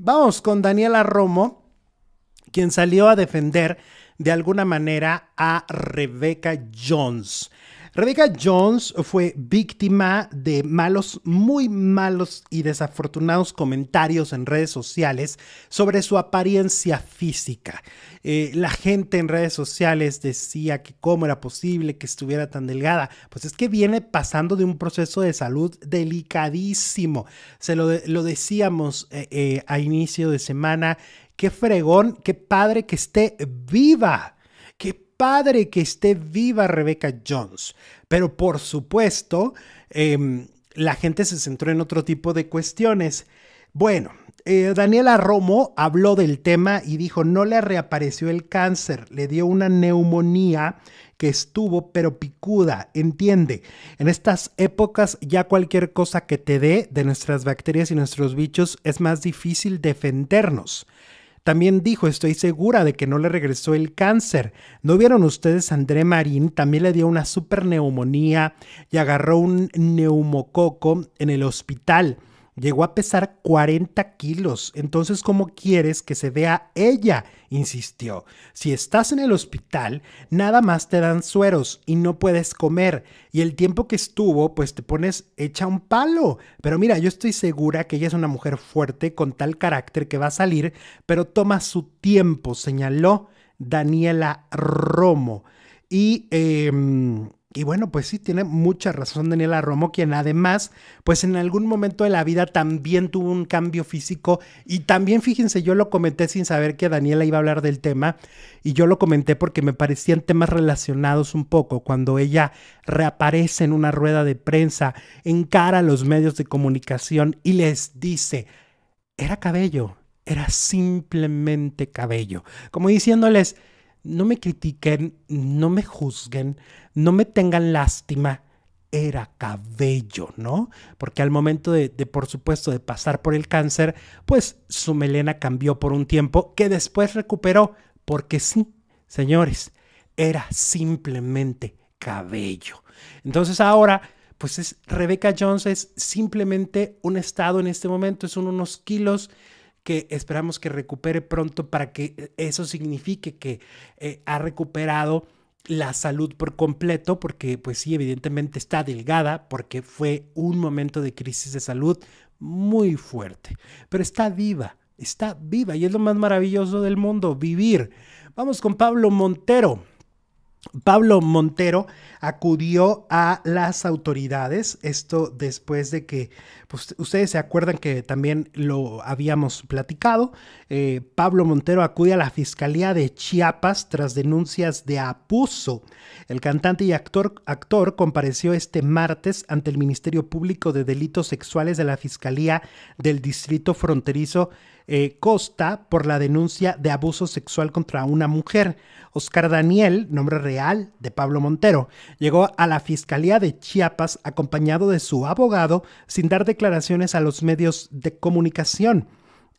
Vamos con Daniela Romo, quien salió a defender de alguna manera a Rebecca Jones. Rebecca Jones fue víctima de malos, muy malos y desafortunados comentarios en redes sociales sobre su apariencia física. Eh, la gente en redes sociales decía que cómo era posible que estuviera tan delgada. Pues es que viene pasando de un proceso de salud delicadísimo. Se lo, decíamos eh, eh, a inicio de semana. Qué fregón, qué padre que esté viva padre que esté viva Rebecca Jones, pero por supuesto em, la gente se centró en otro tipo de cuestiones. Bueno, eh, Daniela Romo habló del tema y dijo, no le reapareció el cáncer, le dio una neumonía que estuvo pero picuda, entiende. En estas épocas ya cualquier cosa que te dé de nuestras bacterias y nuestros bichos es más difícil defendernos. También dijo, estoy segura de que no le regresó el cáncer. ¿No vieron ustedes? André Marín también le dio una super neumonía y agarró un neumococo en el hospital. Llegó a pesar 40 kilos, entonces ¿cómo quieres que se vea ella? insistió. Si estás en el hospital, nada más te dan sueros y no puedes comer, y el tiempo que estuvo, pues te pones hecha un palo. Pero mira, yo estoy segura que ella es una mujer fuerte con tal carácter que va a salir, pero toma su tiempo, señaló Daniela Romo. Y... Em, y bueno, pues sí, tiene mucha razón Daniela Romo, quien además, pues en algún momento de la vida también tuvo un cambio físico. Y también, fíjense, yo lo comenté sin saber que Daniela iba a hablar del tema. Y yo lo comenté porque me parecían temas relacionados un poco. Cuando ella reaparece en una rueda de prensa, encara a los medios de comunicación y les dice, era cabello, era simplemente cabello. Como diciéndoles, no me critiquen, no me juzguen, no me tengan lástima. Era cabello, ¿no? Porque al momento de, por supuesto, de pasar por el cáncer, pues su melena cambió por un tiempo que después recuperó, porque sí, señores, era simplemente cabello. Entonces ahora, pues es Rebecca Jones es simplemente un estado en este momento, son unos kilos, que esperamos que recupere pronto para que eh, eso signifique que eh, ha recuperado la salud por completo, porque pues sí, evidentemente está delgada, porque fue un momento de crisis de salud muy fuerte, pero está viva, está viva y es lo más maravilloso del mundo, vivir. Vamos con Pablo Montero. Pablo Montero acudió a las autoridades, esto después de que pues, ustedes se acuerdan que también lo habíamos platicado, eh, Pablo Montero acude a la Fiscalía de Chiapas tras denuncias de abuso. El cantante y actor, actor compareció este martes ante el Ministerio Público de Delitos Sexuales de la Fiscalía del Distrito Fronterizo eh, Costa por la denuncia de abuso sexual contra una mujer. Oscar Daniel, nombre real de Pablo Montero, llegó a la Fiscalía de Chiapas acompañado de su abogado sin dar declaraciones a los medios de comunicación.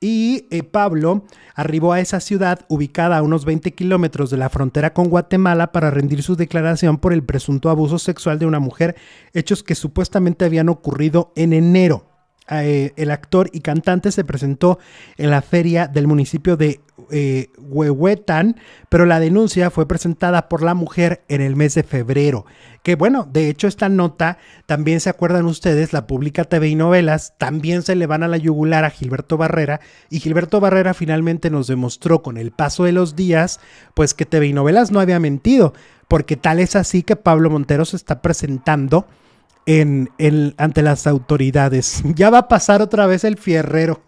Y eh, Pablo arribó a esa ciudad ubicada a unos 20 kilómetros de la frontera con Guatemala para rendir su declaración por el presunto abuso sexual de una mujer, hechos que supuestamente habían ocurrido en enero. Eh, el actor y cantante se presentó en la feria del municipio de eh, Huehuetán, pero la denuncia fue presentada por la mujer en el mes de febrero. Que bueno, de hecho esta nota, también se acuerdan ustedes, la publica TV y Novelas, también se le van a la yugular a Gilberto Barrera y Gilberto Barrera finalmente nos demostró con el paso de los días, pues que TV y Novelas no había mentido, porque tal es así que Pablo Montero se está presentando en, ante las autoridades. Ya va a pasar otra vez el fierrero.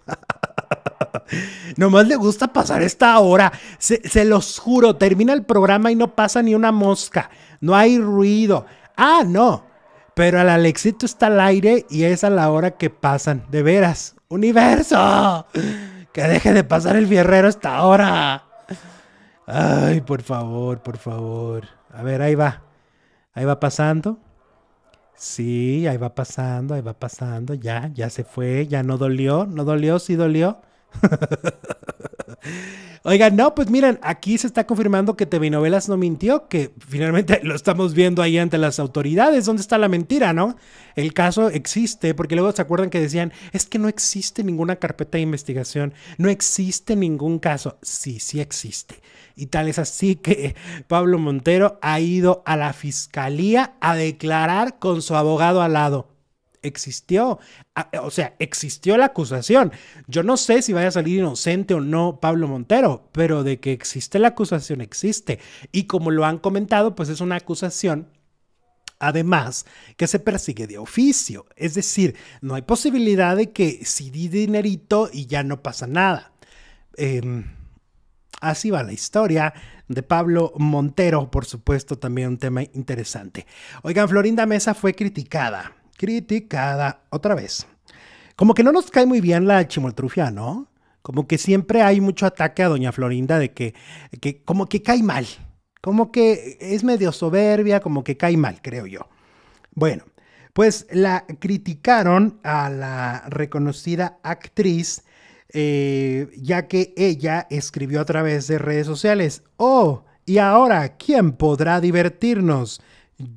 Nomás le gusta pasar esta hora. Se, se, los juro, termina el programa y no pasa ni una mosca. No hay ruido. Ah, no. Pero al Alexito está al aire y es a la hora que pasan. De veras. Universo. Que deje de pasar el fierrero esta hora. Ay, por favor, por favor. A ver, ahí va. Ahí va pasando. Sí, ahí va pasando, ahí va pasando, ya, ya se fue, ya no dolió, no dolió, sí dolió. Oigan, no, pues miren, aquí se está confirmando que TV no mintió, que finalmente lo estamos viendo ahí ante las autoridades. ¿Dónde está la mentira, no? El caso existe, porque luego se acuerdan que decían, es que no existe ninguna carpeta de investigación, no existe ningún caso. Sí, sí existe. Y tal es así que Pablo Montero ha ido a la fiscalía a declarar con su abogado al lado existió. Ah, eh, o sea, existió la acusación. Yo no sé si vaya a salir inocente o no Pablo Montero, pero de que existe la acusación, existe. Y como lo han comentado, pues es una acusación Además, que se persigue de oficio, es decir, no hay posibilidad de que si di dinerito y ya no pasa nada. Em, así va la historia de Pablo Montero, por supuesto, también un tema interesante. Oigan, Florinda Mesa fue criticada criticada otra vez. Como que no nos cae muy bien la chimoltrufia, ¿no? Como que siempre hay mucho ataque a Doña Florinda de que, como que cae mal. Como que es medio soberbia, como que cae mal, creo yo. Bueno, pues la criticaron a la reconocida actriz, eh, ya que ella escribió a través de redes sociales, oh, y ahora, ¿quién podrá divertirnos?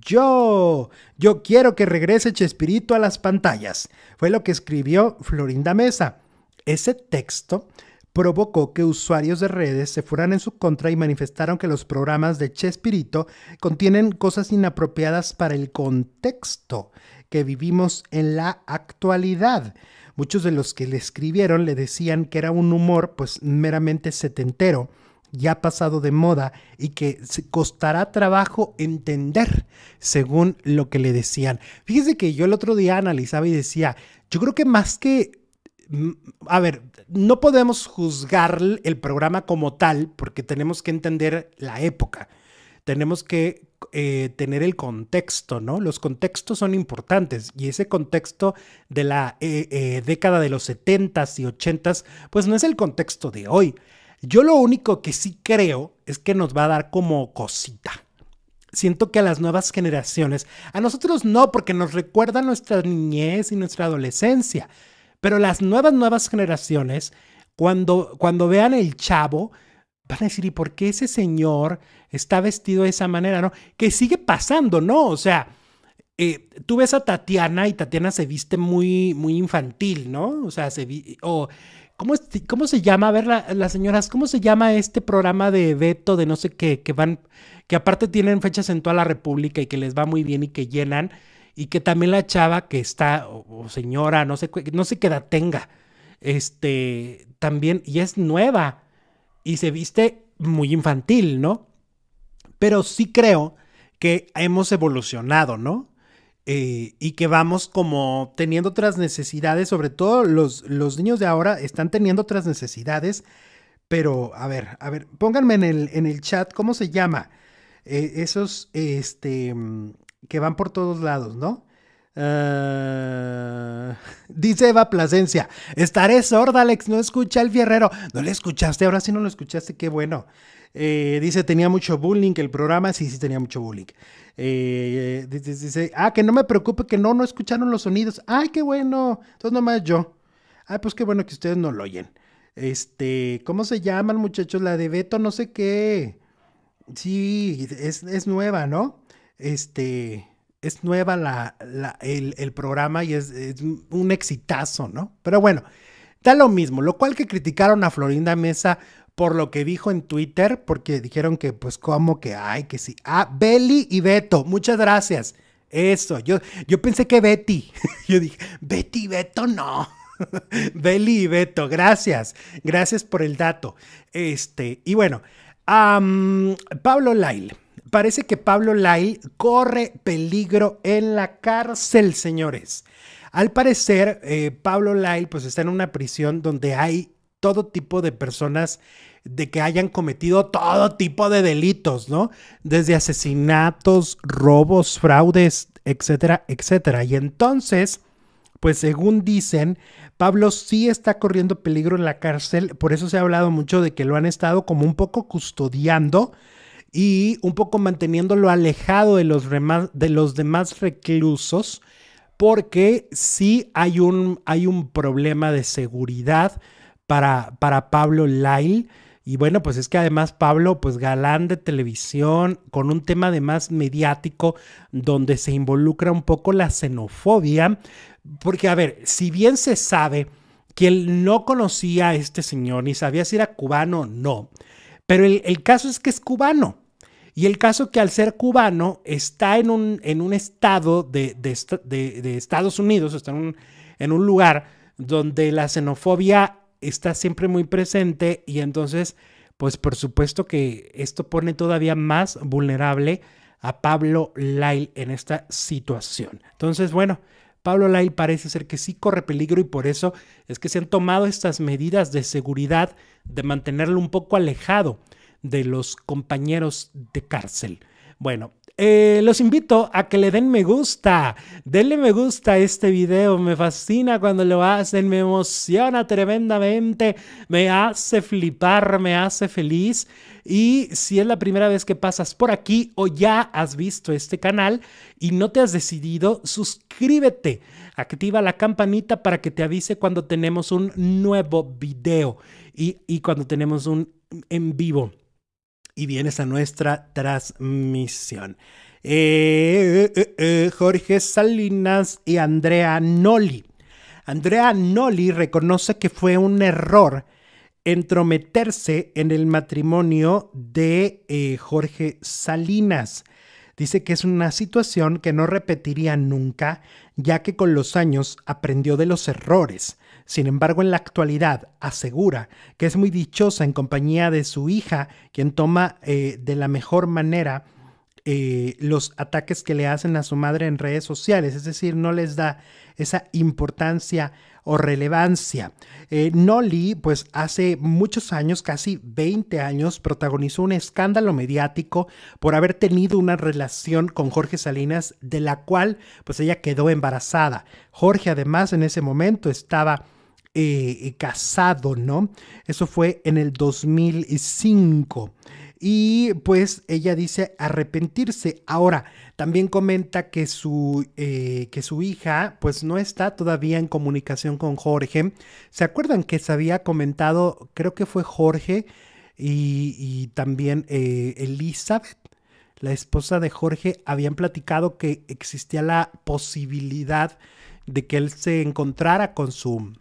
Yo, yo quiero que regrese Chespirito a las pantallas. Fue lo que escribió Florinda Mesa. Ese texto provocó que usuarios de redes se fueran en su contra y manifestaron que los programas de Chespirito contienen cosas inapropiadas para el contexto que vivimos en la actualidad. Muchos de los que le escribieron le decían que era un humor pues meramente setentero ya pasado de moda y que costará trabajo entender según lo que le decían. Fíjese que yo el otro día analizaba y decía, yo creo que más que mm, a ver, no podemos juzgar el programa como tal porque tenemos que entender la época, tenemos que eh, tener el contexto, ¿no? Los contextos son importantes y ese contexto de la eh, eh, década de los 70s y 80s, pues no es el contexto de hoy. Yo lo único que sí creo es que nos va a dar como cosita. Siento que a las nuevas generaciones, a nosotros no, porque nos recuerda nuestra niñez y nuestra adolescencia, pero las nuevas, nuevas generaciones, cuando, cuando vean el chavo, van a decir, ¿y por qué ese señor está vestido de esa manera? ¿No? Que sigue pasando, ¿no? O sea, eh, tú ves a Tatiana y Tatiana se viste muy, muy infantil, ¿no? O sea, se o ¿Cómo, se llama? A ver, las señoras, ¿cómo se llama este programa de veto de no sé qué, que van, que aparte tienen fechas en toda la República y que les va muy bien y que llenan, y que también la chava que está, o, señora, no sé, no sé qué edad tenga, este, también, y es nueva, y se viste muy infantil, ¿no? Pero sí creo que hemos evolucionado, ¿no? Eh, y que vamos como teniendo otras necesidades, sobre todo los, niños de ahora están teniendo otras necesidades, pero a ver, a ver, pónganme en el, en el chat cómo se llama eh, esos este, mm, que van por todos lados, ¿no? Eh, dice Eva Plasencia, estaré sorda, Alex, no escucha el fierrero. No le escuchaste, ahora sí no lo escuchaste, qué bueno. Eh, dice, tenía mucho bullying el programa, sí, sí tenía mucho bullying. Eh, dice, ah, que no me preocupe, que no, no escucharon los sonidos. Ay, qué bueno. Entonces nomás yo. Ay, ah, pues qué bueno que ustedes no lo oyen. Este, ¿cómo se llaman muchachos? La de Beto, no sé qué. Sí, es nueva, ¿no? Este es nueva la, el, programa y es, un exitazo, ¿no? Pero bueno, da lo mismo, lo cual que criticaron a Florinda Mesa por lo que dijo en Twitter, porque dijeron que pues como que, hay que sí. Ah, Beli y Beto, muchas gracias. Eso, yo, yo pensé que Betty, yo dije, Betty y Beto no. Beli y Beto, gracias, gracias por el dato. Este, y bueno, Pablo Lail Parece que Pablo Lyle corre peligro en la cárcel, señores. Al parecer, eh, Pablo Lyle pues está en una prisión donde hay todo tipo de personas de que hayan cometido todo tipo de delitos, ¿no? Desde asesinatos, robos, fraudes, etcétera, etcétera. Y entonces, pues según dicen, Pablo sí está corriendo peligro en la cárcel, por eso se ha hablado mucho de que lo han estado como un poco custodiando y un poco manteniéndolo alejado de los, demás reclusos, porque sí hay un, hay un problema de seguridad para, para Pablo Lyle. Y bueno, pues es que además Pablo, pues galán de televisión, con un tema además mediático donde se involucra un poco la xenofobia, porque a ver, si bien se sabe que él no conocía a este señor ni sabía si era cubano o no, pero el caso es que es cubano. Y el caso que al ser cubano está en un, en un estado de, Estados Unidos, está en un, lugar donde la xenofobia está siempre muy presente y entonces, pues por supuesto que esto pone todavía más vulnerable a Pablo Lail en esta situación. Entonces, bueno, Pablo Lyle parece ser que sí corre peligro y por eso es que se han tomado estas medidas de seguridad de mantenerlo un poco alejado de los compañeros de cárcel. Bueno, eh, los invito a que le den me gusta. Denle me gusta a este video. Me fascina cuando lo hacen. Me emociona tremendamente. Me hace flipar. Me hace feliz. Y si es la primera vez que pasas por aquí o ya has visto este canal y no te has decidido, suscríbete. Activa la campanita para que te avise cuando tenemos un nuevo video y, y cuando tenemos un en vivo y vienes a nuestra transmisión. Eh, eh, eh, Jorge Salinas y Andrea Noli. Andrea Noli reconoce que fue un error entrometerse en el matrimonio de Jorge Salinas. Dice que es una situación que no repetiría nunca, ya que con los años aprendió de los errores. Sin embargo, en la actualidad asegura que es muy dichosa en compañía de su hija, quien toma eh, de la mejor manera eh, los ataques que le hacen a su madre en redes sociales, es decir, no les da esa importancia o relevancia. Eh, Noli, pues hace muchos años, casi 20 años, protagonizó un escándalo mediático por haber tenido una relación con Jorge Salinas, de la cual pues ella quedó embarazada. Jorge además en ese momento estaba... Eh, eh, casado, ¿no? Eso fue en el 2005 y pues ella dice arrepentirse. Ahora, también comenta que su, eh, que su hija pues no está todavía en comunicación con Jorge. ¿Se acuerdan que se había comentado, creo que fue Jorge y, también eh, Elizabeth? La esposa de Jorge habían platicado que existía la posibilidad de que él se encontrara con su,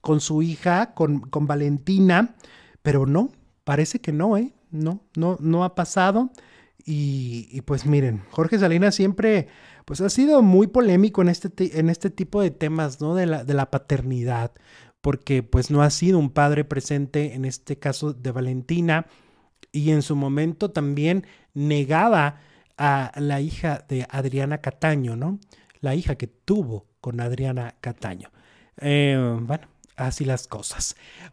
con su hija, con, con Valentina, pero no, parece que no, ¿eh? no, no, no ha pasado. Y, pues miren, Jorge Salinas siempre pues ha sido muy polémico en este, en este tipo de temas, ¿no? De la, de la paternidad, porque pues no ha sido un padre presente en este caso de Valentina y en su momento también negaba a la hija de Adriana Cataño, ¿no? La hija que tuvo con Adriana Cataño. Eh, bueno, así las cosas.